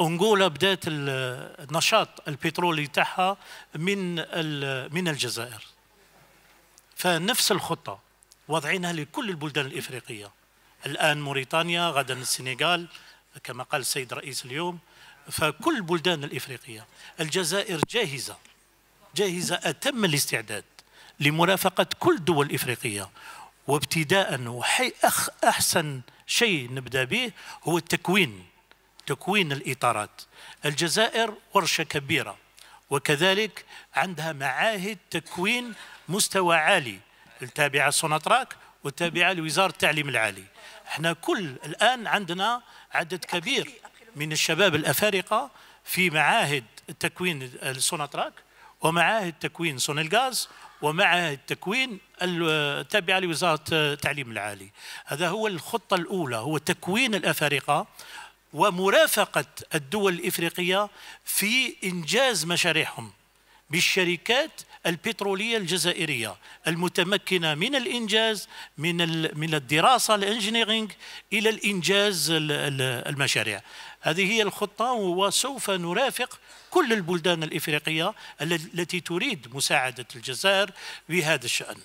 انغولا بدات النشاط البترولي تاعها من من الجزائر فنفس الخطه واضعينها لكل البلدان الافريقيه الان موريتانيا غدا السنغال كما قال السيد رئيس اليوم فكل البلدان الافريقيه الجزائر جاهزه جاهزه اتم الاستعداد لمرافقه كل الدول الافريقيه وابتداء وحي أخ احسن شيء نبدا به هو التكوين تكوين الإطارات الجزائر ورشة كبيرة وكذلك عندها معاهد تكوين مستوى عالي التابعة سوناتراك والتابعة لوزارة التعليم العالي احنا كل الآن عندنا عدد كبير من الشباب الأفارقة في معاهد التكوين سوناتراك ومعاهد تكوين سونالغاز ومعاهد تكوين التابعة لوزارة التعليم العالي هذا هو الخطة الأولى هو تكوين الأفارقة ومرافقة الدول الإفريقية في إنجاز مشاريعهم بالشركات البترولية الجزائرية المتمكنة من الإنجاز من من الدراسة الإنجنيرينج إلى الإنجاز المشاريع هذه هي الخطة وسوف نرافق كل البلدان الإفريقية التي تريد مساعدة الجزائر بهذا الشأن